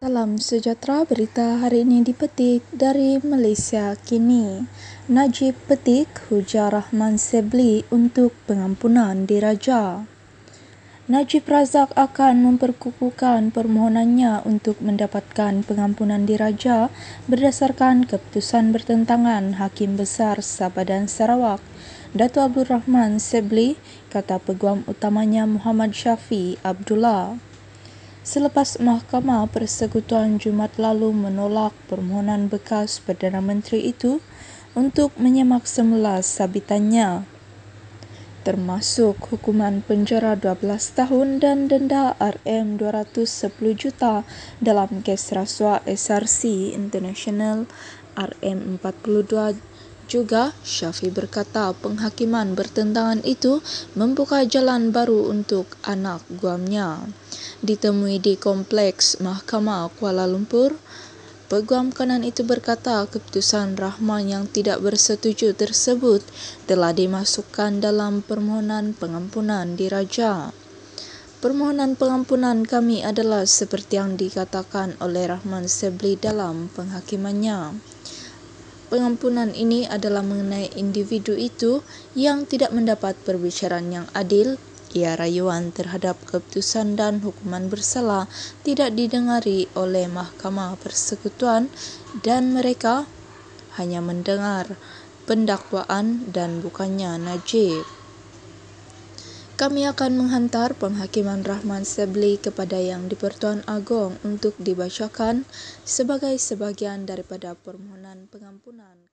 Salam sejahtera berita hari ini dipetik dari Malaysia kini. Najib petik hujah Rahman Sebli untuk pengampunan diraja. Najib Razak akan memperkukuhkan permohonannya untuk mendapatkan pengampunan diraja berdasarkan keputusan bertentangan Hakim Besar Sabah dan Sarawak Datu Abdul Rahman Sebli kata peguam utamanya Muhammad Syafi Abdullah. Selepas Mahkamah Persekutuan Jumat lalu menolak permohonan bekas Perdana Menteri itu untuk menyemak semula sabitannya termasuk hukuman penjara 12 tahun dan denda RM210 juta dalam kes rasuah SRC International RM42 juga, Syafi berkata penghakiman bertentangan itu membuka jalan baru untuk anak guamnya. Ditemui di Kompleks Mahkamah Kuala Lumpur, Peguam kanan itu berkata keputusan Rahman yang tidak bersetuju tersebut telah dimasukkan dalam permohonan pengampunan diraja. Permohonan pengampunan kami adalah seperti yang dikatakan oleh Rahman Sebli dalam penghakimannya pengampunan ini adalah mengenai individu itu yang tidak mendapat perbicaraan yang adil, ia rayuan terhadap keputusan dan hukuman bersalah tidak didengari oleh mahkamah persekutuan dan mereka hanya mendengar pendakwaan dan bukannya najib kami akan menghantar penghakiman Rahman Sebli kepada Yang di-Pertuan Agong untuk dibacakan sebagai sebagian daripada permohonan pengampunan.